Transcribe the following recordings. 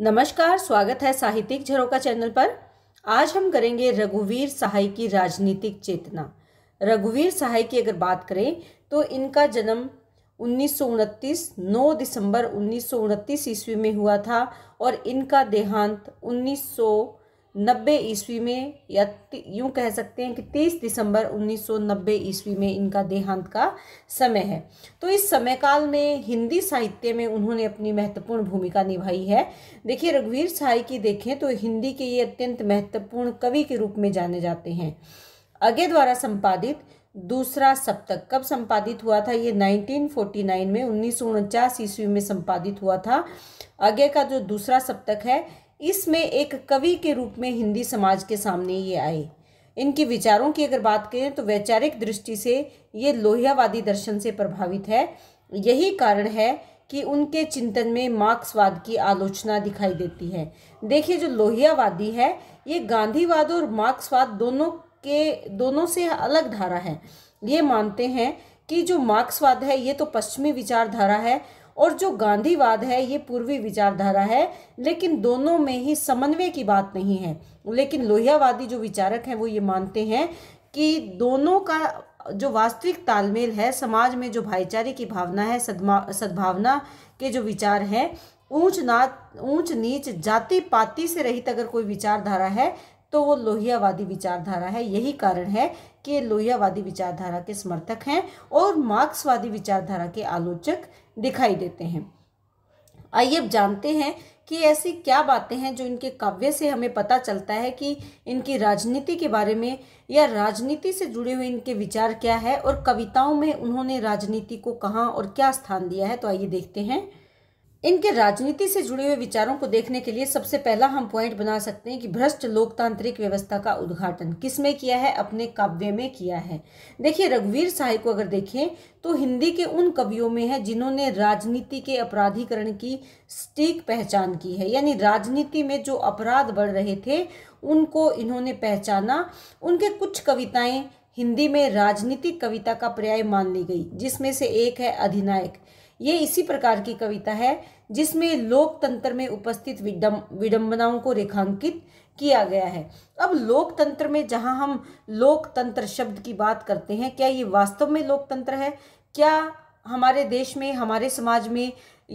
नमस्कार स्वागत है साहित्यिक झरोका चैनल पर आज हम करेंगे रघुवीर सहाय की राजनीतिक चेतना रघुवीर सहाय की अगर बात करें तो इनका जन्म उन्नीस 9 दिसंबर उन्नीस ईस्वी में हुआ था और इनका देहांत उन्नीस नब्बे ईस्वी में या यूं कह सकते हैं कि 30 दिसंबर 1990 ईस्वी में इनका देहांत का समय है तो इस समय काल में हिंदी साहित्य में उन्होंने अपनी महत्वपूर्ण भूमिका निभाई है देखिए रघुवीर साई की देखें तो हिंदी के ये अत्यंत महत्वपूर्ण कवि के रूप में जाने जाते हैं अगे द्वारा संपादित दूसरा सप्तक कब संपादित हुआ था ये 1949 में उन्नीस ईस्वी में संपादित हुआ था आगे का जो दूसरा सप्तक है इसमें एक कवि के रूप में हिंदी समाज के सामने ये आए इनके विचारों की अगर बात करें तो वैचारिक दृष्टि से ये लोहियावादी दर्शन से प्रभावित है यही कारण है कि उनके चिंतन में मार्क्सवाद की आलोचना दिखाई देती है देखिए जो लोहियावादी है ये गांधीवाद और मार्क्सवाद दोनों के दोनों से अलग धारा है ये मानते हैं कि जो मार्क्सवाद है ये तो पश्चिमी विचारधारा है और जो गांधीवाद है ये पूर्वी विचारधारा है लेकिन दोनों में ही समन्वय की बात नहीं है लेकिन लोहियावादी जो विचारक हैं वो ये मानते हैं कि दोनों का जो वास्तविक तालमेल है समाज में जो भाईचारे की भावना है सदमा सद्भावना के जो विचार हैं ऊंच नाच ऊंच नीच जाति पाति से रहित अगर कोई विचारधारा है तो वो लोहियावादी विचारधारा है यही कारण है कि लोहियावादी विचारधारा के समर्थक हैं और मार्क्सवादी विचारधारा के आलोचक दिखाई देते हैं आइए अब जानते हैं कि ऐसी क्या बातें हैं जो इनके काव्य से हमें पता चलता है कि इनकी राजनीति के बारे में या राजनीति से जुड़े हुए इनके विचार क्या है और कविताओं में उन्होंने राजनीति को कहाँ और क्या स्थान दिया है तो आइए देखते हैं इनके राजनीति से जुड़े हुए विचारों को देखने के लिए सबसे पहला हम पॉइंट बना सकते हैं कि भ्रष्ट लोकतांत्रिक व्यवस्था का उद्घाटन किसमें किया है अपने काव्य में किया है देखिए रघुवीर साहिब को अगर देखें तो हिंदी के उन कवियों में है जिन्होंने राजनीति के अपराधीकरण की स्टीक पहचान की है यानी राजनीति में जो अपराध बढ़ रहे थे उनको इन्होंने पहचाना उनके कुछ कविताएं हिंदी में राजनीतिक कविता का पर्याय मान ली गई जिसमें से एक है अधिनायक ये इसी प्रकार की कविता है जिसमें लोकतंत्र में उपस्थित विडम विडंबनाओं को रेखांकित किया गया है अब लोकतंत्र में जहां हम लोकतंत्र शब्द की बात करते हैं क्या ये वास्तव में लोकतंत्र है क्या हमारे देश में हमारे समाज में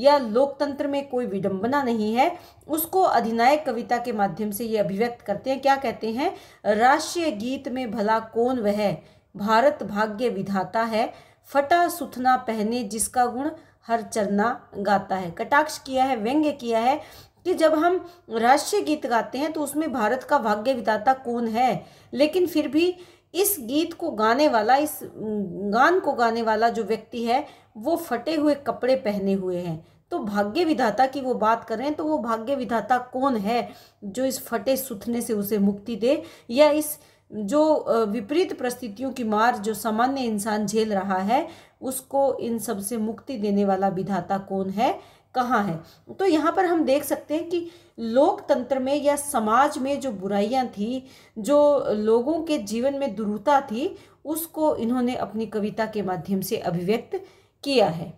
या लोकतंत्र में कोई विडंबना नहीं है उसको अधिनायक कविता के माध्यम से ये अभिव्यक्त करते हैं क्या कहते हैं राष्ट्रीय गीत में भला कौन वह भारत भाग्य विधाता है फटा सुथना पहने जिसका गुण हर चरना गाता है कटाक्ष किया है व्यंग्य किया है कि जब हम राष्ट्रीय गीत गाते हैं तो उसमें भारत का भाग्य विधाता कौन है लेकिन फिर भी इस गीत को गाने वाला इस गान को गाने वाला जो व्यक्ति है वो फटे हुए कपड़े पहने हुए हैं तो भाग्य विधाता की वो बात करें तो वो भाग्य विधाता कौन है जो इस फटे सुथने से उसे मुक्ति दे या इस जो विपरीत परिस्थितियों की मार जो सामान्य इंसान झेल रहा है उसको इन सब से मुक्ति देने वाला विधाता कौन है कहाँ है तो यहाँ पर हम देख सकते हैं कि लोकतंत्र में या समाज में जो बुराइयाँ थी जो लोगों के जीवन में दुरुता थी उसको इन्होंने अपनी कविता के माध्यम से अभिव्यक्त किया है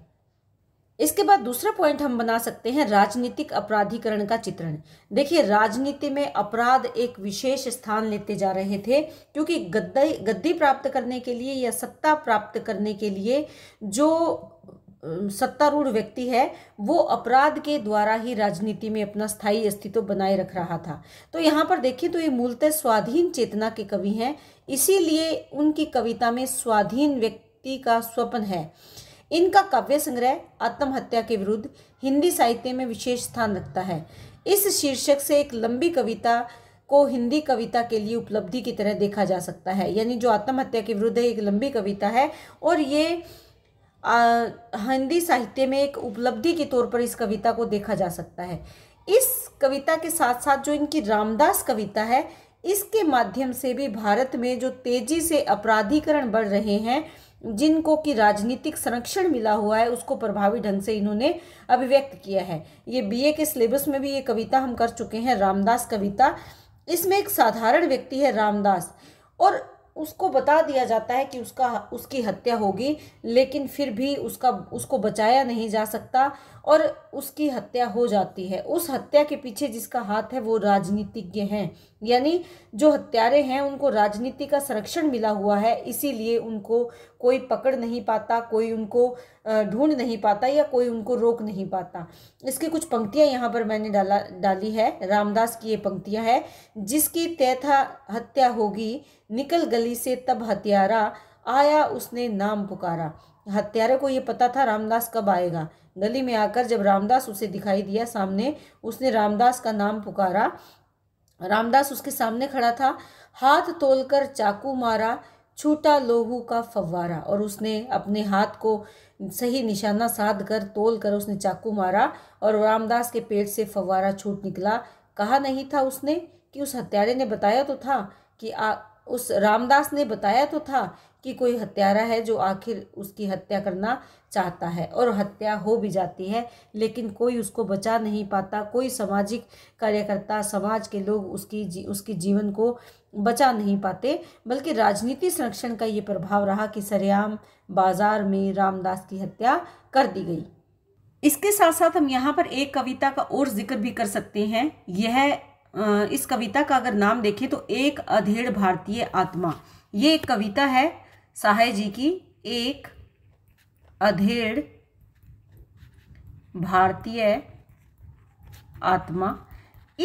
इसके बाद दूसरा पॉइंट हम बना सकते हैं राजनीतिक अपराधीकरण का चित्रण देखिए राजनीति में अपराध एक विशेष स्थान लेते जा रहे थे क्योंकि गद्दी गद्दी प्राप्त करने के लिए या सत्ता प्राप्त करने के लिए जो सत्तारूढ़ व्यक्ति है वो अपराध के द्वारा ही राजनीति में अपना स्थायी अस्तित्व बनाए रख रहा था तो यहाँ पर देखिए तो ये मूलतः स्वाधीन चेतना के कवि हैं इसीलिए उनकी कविता में स्वाधीन व्यक्ति का स्वप्न है इनका काव्य संग्रह आत्महत्या के विरुद्ध हिंदी साहित्य में विशेष स्थान रखता है इस शीर्षक से एक लंबी कविता को हिंदी कविता के लिए उपलब्धि की तरह देखा जा सकता है यानी जो आत्महत्या के विरुद्ध एक लंबी कविता है और ये आ, हिंदी साहित्य में एक उपलब्धि के तौर पर इस कविता को देखा जा सकता है इस कविता के साथ साथ जो इनकी रामदास कविता है इसके माध्यम से भी भारत में जो तेजी से अपराधीकरण बढ़ रहे हैं जिनको कि राजनीतिक संरक्षण मिला हुआ है उसको प्रभावी ढंग से इन्होंने अभिव्यक्त किया है ये बीए के सिलेबस में भी ये कविता हम कर चुके हैं रामदास कविता इसमें एक साधारण व्यक्ति है रामदास और उसको बता दिया जाता है कि उसका उसकी हत्या होगी लेकिन फिर भी उसका उसको बचाया नहीं जा सकता और उसकी हत्या हो जाती है उस हत्या के पीछे जिसका हाथ है वो राजनीतिज्ञ हैं यानी जो हत्यारे हैं उनको राजनीति का संरक्षण मिला हुआ है इसीलिए उनको कोई पकड़ नहीं पाता कोई उनको ढूंढ नहीं पाता या कोई उनको रोक नहीं पाता इसकी कुछ पंक्तियाँ यहाँ पर मैंने डाला डाली है रामदास की ये पंक्तियाँ है जिसकी तैथा हत्या होगी निकल गली से तब हत्यारा आया उसने नाम पुकारा हत्यारे को ये पता था रामदास कब आएगा गली में आकर जब रामदास उसे दिखाई दिया सामने उसने रामदास का नाम पुकारा रामदास उसके सामने खड़ा था हाथ तोलकर चाकू मारा छूटा लोहू का फव्वारा और उसने अपने हाथ को सही निशाना साध कर तोल कर उसने चाकू मारा और रामदास के पेट से फव्वारा छूट निकला कहा नहीं था उसने कि उस हत्यारे ने बताया तो था कि आ, उस रामदास ने बताया तो था कि कोई हत्यारा है जो आखिर उसकी हत्या करना चाहता है और हत्या हो भी जाती है लेकिन कोई उसको बचा नहीं पाता कोई सामाजिक कार्यकर्ता समाज के लोग उसकी जी, उसकी जीवन को बचा नहीं पाते बल्कि राजनीति संरक्षण का ये प्रभाव रहा कि सरेआम बाजार में रामदास की हत्या कर दी गई इसके साथ साथ हम यहाँ पर एक कविता का और जिक्र भी कर सकते हैं यह इस कविता का अगर नाम देखें तो एक अधेड़ भारतीय आत्मा ये एक कविता है सहाय जी की एक अधेड़ भारतीय आत्मा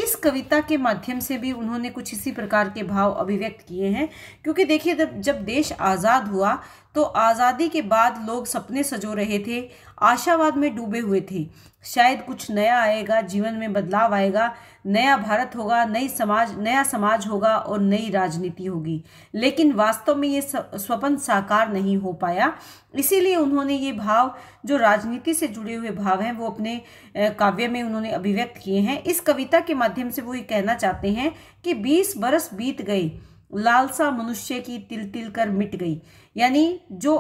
इस कविता के माध्यम से भी उन्होंने कुछ इसी प्रकार के भाव अभिव्यक्त किए हैं क्योंकि देखिए जब देश आज़ाद हुआ तो आज़ादी के बाद लोग सपने सजो रहे थे आशावाद में डूबे हुए थे शायद कुछ नया आएगा जीवन में बदलाव आएगा नया भारत होगा नई समाज नया समाज होगा और नई राजनीति होगी लेकिन वास्तव में ये स्वपन साकार नहीं हो पाया इसीलिए उन्होंने ये भाव जो राजनीति से जुड़े हुए भाव हैं वो अपने काव्य में उन्होंने अभिव्यक्त किए हैं इस कविता के माध्यम से वो ये कहना चाहते हैं कि बीस बरस बीत गए लालसा मनुष्य की तिल तिल कर मिट गई यानी जो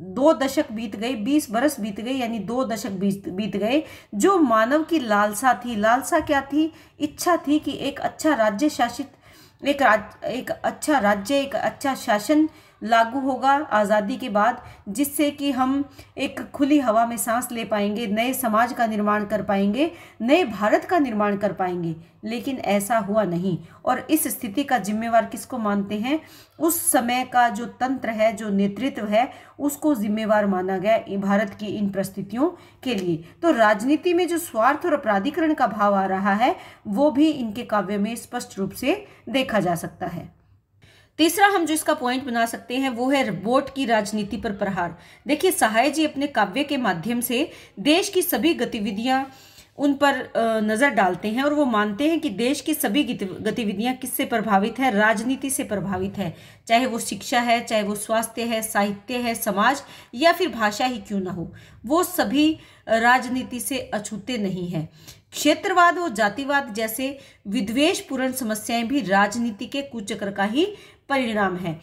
दो दशक बीत गए बीस बरस बीत गए यानी दो दशक बीत बीत गए जो मानव की लालसा थी लालसा क्या थी इच्छा थी कि एक अच्छा राज्य शासित एक राज एक अच्छा राज्य एक अच्छा शासन लागू होगा आज़ादी के बाद जिससे कि हम एक खुली हवा में सांस ले पाएंगे नए समाज का निर्माण कर पाएंगे नए भारत का निर्माण कर पाएंगे लेकिन ऐसा हुआ नहीं और इस स्थिति का जिम्मेवार किसको मानते हैं उस समय का जो तंत्र है जो नेतृत्व है उसको जिम्मेवार माना गया भारत की इन परिस्थितियों के लिए तो राजनीति में जो स्वार्थ और अपराधिकरण का भाव आ रहा है वो भी इनके काव्य में स्पष्ट रूप से देखा जा सकता है तीसरा हम जो इसका पॉइंट बना सकते हैं वो है वोट की राजनीति पर प्रहार देखिए सहाय जी अपने काव्य के माध्यम से देश की सभी गतिविधियां उन पर नज़र डालते हैं और वो मानते हैं कि देश की सभी गतिविधियां किससे प्रभावित है राजनीति से प्रभावित है चाहे वो शिक्षा है चाहे वो स्वास्थ्य है साहित्य है समाज या फिर भाषा ही क्यों ना हो वो सभी राजनीति से अछूते नहीं है क्षेत्रवाद और जातिवाद जैसे विद्वेषपूर्ण समस्याएं भी राजनीति के कुचक्र का ही परिणाम है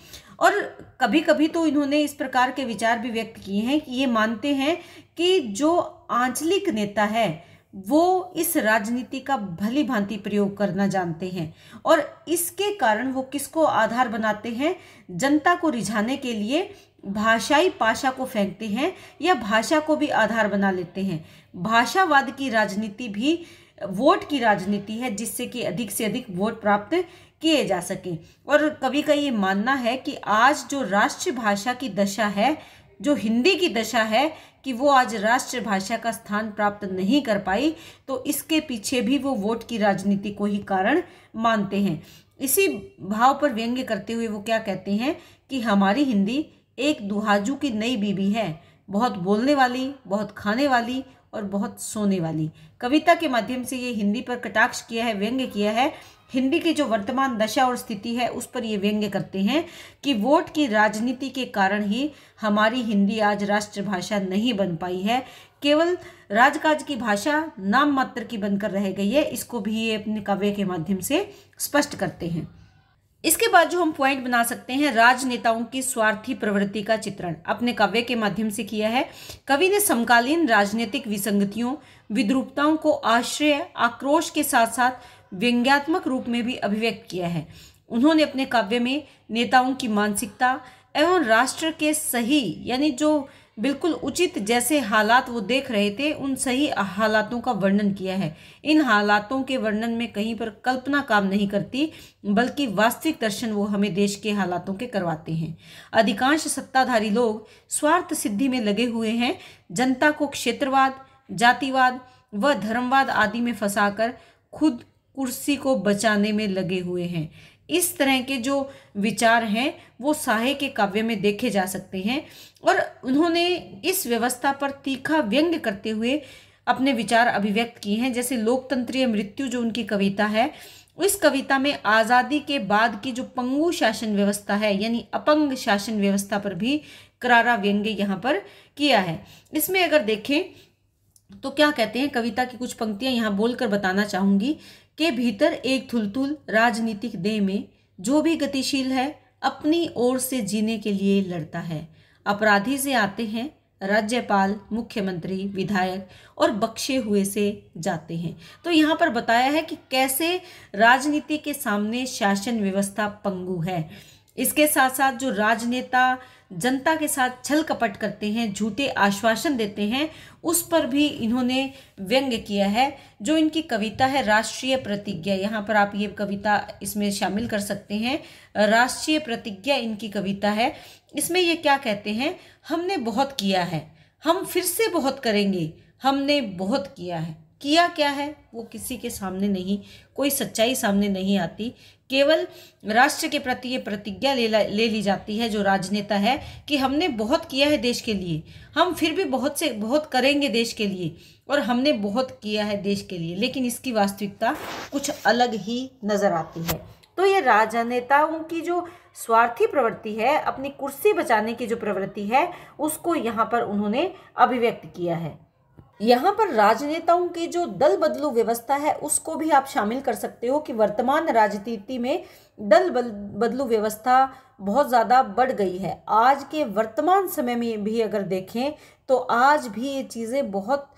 और कभी कभी तो इन्होंने इस प्रकार के विचार भी व्यक्त किए हैं कि ये मानते हैं कि जो आंचलिक नेता है वो इस राजनीति का भली भांति प्रयोग करना जानते हैं और इसके कारण वो किसको आधार बनाते हैं जनता को रिझाने के लिए भाषाई पाशा को फेंकते हैं या भाषा को भी आधार बना लेते हैं भाषावाद की राजनीति भी वोट की राजनीति है जिससे कि अधिक से अधिक वोट प्राप्त किए जा सकें और कवि का ये मानना है कि आज जो राष्ट्रभाषा की दशा है जो हिंदी की दशा है कि वो आज राष्ट्रभाषा का स्थान प्राप्त नहीं कर पाई तो इसके पीछे भी वो वोट की राजनीति को ही कारण मानते हैं इसी भाव पर व्यंग्य करते हुए वो क्या कहते हैं कि हमारी हिंदी एक दुहाजू की नई बीबी है बहुत बोलने वाली बहुत खाने वाली और बहुत सोने वाली कविता के माध्यम से ये हिंदी पर कटाक्ष किया है व्यंग्य किया है हिंदी की जो वर्तमान दशा और स्थिति है उस पर ये व्यंग्य करते हैं कि वोट की राजनीति के कारण ही हमारी हिंदी आज राष्ट्रभाषा नहीं बन पाई है केवल राजकाज की भाषा नाम मात्र की बनकर रह गई है इसको भी ये अपने काव्य के माध्यम से स्पष्ट करते हैं इसके बाद जो हम पॉइंट बना सकते हैं राजनेताओं की स्वार्थी प्रवृत्ति का चित्रण अपने काव्य के माध्यम से किया है कवि ने समकालीन राजनीतिक विसंगतियों विद्रूपताओं को आश्रय आक्रोश के साथ साथ व्यंग्यात्मक रूप में भी अभिव्यक्त किया है उन्होंने अपने काव्य में नेताओं की मानसिकता एवं राष्ट्र के सही यानी जो बिल्कुल उचित जैसे हालात वो देख रहे थे उन सही हालातों का वर्णन किया है इन हालातों के वर्णन में कहीं पर कल्पना काम नहीं करती बल्कि वास्तविक दर्शन वो हमें देश के हालातों के करवाते हैं अधिकांश सत्ताधारी लोग स्वार्थ सिद्धि में लगे हुए हैं जनता को क्षेत्रवाद जातिवाद व धर्मवाद आदि में फंसाकर खुद कुर्सी को बचाने में लगे हुए हैं इस तरह के जो विचार हैं वो साहे के काव्य में देखे जा सकते हैं और उन्होंने इस व्यवस्था पर तीखा व्यंग करते हुए अपने विचार अभिव्यक्त किए हैं जैसे लोकतंत्रीय मृत्यु जो उनकी कविता है उस कविता में आज़ादी के बाद की जो पंगु शासन व्यवस्था है यानी अपंग शासन व्यवस्था पर भी करारा व्यंग्य यहाँ पर किया है इसमें अगर देखें तो क्या कहते हैं कविता की कुछ पंक्तियां यहाँ बोलकर बताना चाहूँगी के भीतर एक थुलथुल राजनीतिक देह में जो भी गतिशील है अपनी ओर से जीने के लिए लड़ता है अपराधी से आते हैं राज्यपाल मुख्यमंत्री विधायक और बख्शे हुए से जाते हैं तो यहाँ पर बताया है कि कैसे राजनीति के सामने शासन व्यवस्था पंगु है इसके साथ साथ जो राजनेता जनता के साथ छल कपट करते हैं झूठे आश्वासन देते हैं उस पर भी इन्होंने व्यंग्य किया है जो इनकी कविता है राष्ट्रीय प्रतिज्ञा यहाँ पर आप ये कविता इसमें शामिल कर सकते हैं राष्ट्रीय प्रतिज्ञा इनकी कविता है इसमें ये क्या कहते हैं हमने बहुत किया है हम फिर से बहुत करेंगे हमने बहुत किया है किया क्या है वो किसी के सामने नहीं कोई सच्चाई सामने नहीं आती केवल राष्ट्र के प्रति ये प्रतिज्ञा ले ले ली जाती है जो राजनेता है कि हमने बहुत किया है देश के लिए हम फिर भी बहुत से बहुत करेंगे देश के लिए और हमने बहुत किया है देश के लिए लेकिन इसकी वास्तविकता कुछ अलग ही नज़र आती है तो ये राजनेताओं की जो स्वार्थी प्रवृत्ति है अपनी कुर्सी बचाने की जो प्रवृत्ति है उसको यहाँ पर उन्होंने अभिव्यक्त किया है यहाँ पर राजनेताओं की जो दल बदलू व्यवस्था है उसको भी आप शामिल कर सकते हो कि वर्तमान राजनीति में दल बदलू व्यवस्था बहुत ज़्यादा बढ़ गई है आज के वर्तमान समय में भी अगर देखें तो आज भी ये चीज़ें बहुत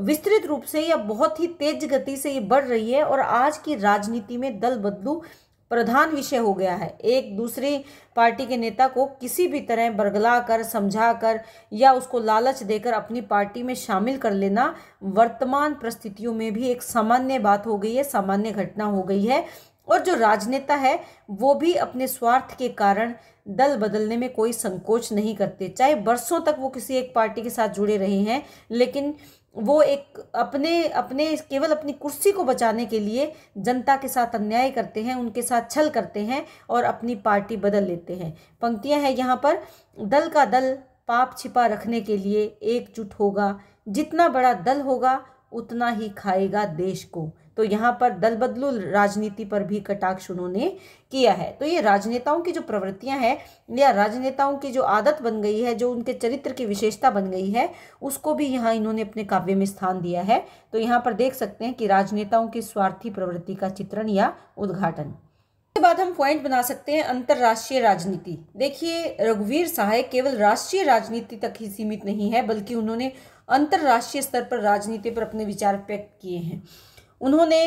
विस्तृत रूप से या बहुत ही तेज गति से ये बढ़ रही है और आज की राजनीति में दल बदलू प्रधान विषय हो गया है एक दूसरी पार्टी के नेता को किसी भी तरह बरगला कर समझा कर या उसको लालच देकर अपनी पार्टी में शामिल कर लेना वर्तमान परिस्थितियों में भी एक सामान्य बात हो गई है सामान्य घटना हो गई है और जो राजनेता है वो भी अपने स्वार्थ के कारण दल बदलने में कोई संकोच नहीं करते चाहे बरसों तक वो किसी एक पार्टी के साथ जुड़े रहे हैं लेकिन वो एक अपने अपने केवल अपनी कुर्सी को बचाने के लिए जनता के साथ अन्याय करते हैं उनके साथ छल करते हैं और अपनी पार्टी बदल लेते हैं पंक्तियां हैं यहाँ पर दल का दल पाप छिपा रखने के लिए एकजुट होगा जितना बड़ा दल होगा उतना ही खाएगा देश को तो यहाँ पर दल बदलू राजनीति पर भी कटाक्ष उन्होंने किया है तो ये राजनेताओं की जो प्रवृत्तियाँ हैं या राजनेताओं की जो आदत बन गई है जो उनके चरित्र की विशेषता बन गई है उसको भी यहाँ इन्होंने अपने काव्य में स्थान दिया है तो यहाँ पर देख सकते हैं कि राजनेताओं की स्वार्थी प्रवृत्ति का चित्रण या उद्घाटन इसके बाद हम पॉइंट बना सकते हैं अंतर्राष्ट्रीय राजनीति देखिए रघुवीर सहाय केवल राष्ट्रीय राजनीति तक ही सीमित नहीं है बल्कि उन्होंने अंतर्राष्ट्रीय स्तर पर राजनीति पर अपने विचार व्यक्त किए हैं उन्होंने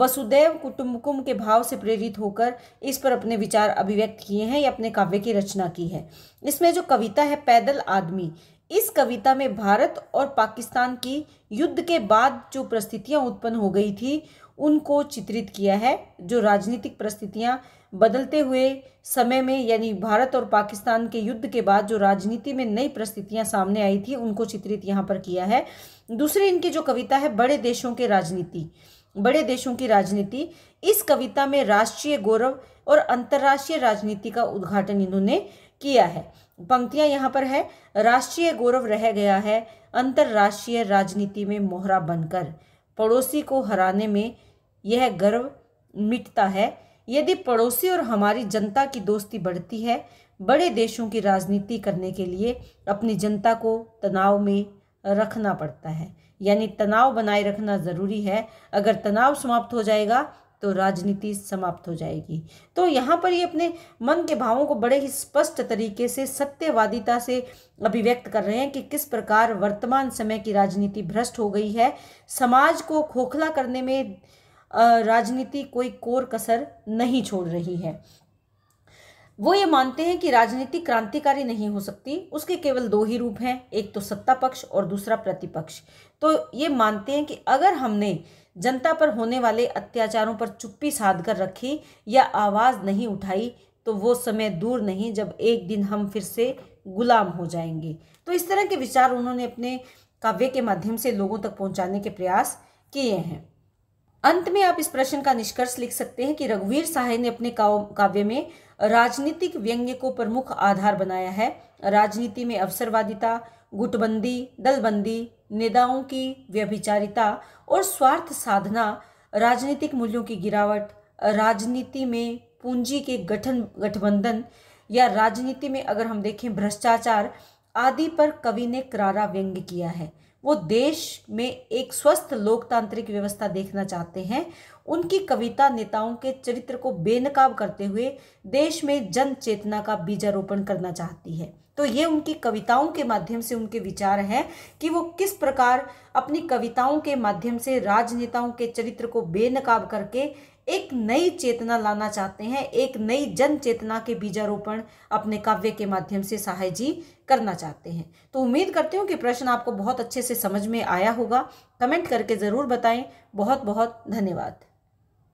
वसुदेव कुटुम्बकुम के भाव से प्रेरित होकर इस पर अपने विचार अभिव्यक्त किए हैं या अपने काव्य की रचना की है इसमें जो कविता है पैदल आदमी इस कविता में भारत और पाकिस्तान की युद्ध के बाद जो परिस्थितियाँ उत्पन्न हो गई थी उनको चित्रित किया है जो राजनीतिक परिस्थितियाँ बदलते हुए समय में यानी भारत और पाकिस्तान के युद्ध के बाद जो राजनीति में नई परिस्थितियाँ सामने आई थी उनको चित्रित यहाँ पर किया है दूसरे इनकी जो कविता है बड़े देशों के राजनीति बड़े देशों की राजनीति इस कविता में राष्ट्रीय गौरव और अंतर्राष्ट्रीय राजनीति का उद्घाटन इन्होंने किया है पंक्तियां यहाँ पर है राष्ट्रीय गौरव रह गया है अंतर्राष्ट्रीय राजनीति में मोहरा बनकर पड़ोसी को हराने में यह गर्व मिटता है यदि पड़ोसी और हमारी जनता की दोस्ती बढ़ती है बड़े देशों की राजनीति करने के लिए अपनी जनता को तनाव में रखना पड़ता है यानी तनाव बनाए रखना ज़रूरी है अगर तनाव समाप्त हो जाएगा तो राजनीति समाप्त हो जाएगी तो यहाँ पर ये अपने मन के भावों को बड़े ही स्पष्ट तरीके से सत्यवादिता से अभिव्यक्त कर रहे हैं कि किस प्रकार वर्तमान समय की राजनीति भ्रष्ट हो गई है समाज को खोखला करने में राजनीति कोई कोर कसर नहीं छोड़ रही है वो ये मानते हैं कि राजनीति क्रांतिकारी नहीं हो सकती उसके केवल दो ही रूप हैं एक तो सत्ता पक्ष और दूसरा प्रतिपक्ष तो ये मानते हैं कि अगर हमने जनता पर होने वाले अत्याचारों पर चुप्पी साध कर रखी या आवाज़ नहीं उठाई तो वो समय दूर नहीं जब एक दिन हम फिर से गुलाम हो जाएंगे तो इस तरह के विचार उन्होंने अपने काव्य के माध्यम से लोगों तक पहुंचाने के प्रयास किए हैं अंत में आप इस प्रश्न का निष्कर्ष लिख सकते हैं कि रघुवीर साहे ने अपने काव्य में राजनीतिक व्यंग्य को प्रमुख आधार बनाया है राजनीति में अवसरवादिता गुटबंदी दलबंदी नेताओं की व्यभिचारिता और स्वार्थ साधना राजनीतिक मूल्यों की गिरावट राजनीति में पूंजी के गठन गठबंधन या राजनीति में अगर हम देखें भ्रष्टाचार आदि पर कवि ने करारा व्यंग्य किया है वो देश में एक स्वस्थ लोकतांत्रिक व्यवस्था देखना चाहते हैं उनकी कविता नेताओं के चरित्र को बेनकाब करते हुए देश में जन चेतना का बीजारोपण करना चाहती है तो ये उनकी कविताओं के माध्यम से उनके विचार हैं कि वो किस प्रकार अपनी कविताओं के माध्यम से राजनेताओं के चरित्र को बेनकाब करके एक नई चेतना लाना चाहते हैं एक नई जन चेतना के बीजारोपण अपने काव्य के माध्यम से सहाय जी करना चाहते हैं तो उम्मीद करती हूँ कि प्रश्न आपको बहुत अच्छे से समझ में आया होगा कमेंट करके ज़रूर बताएं बहुत बहुत धन्यवाद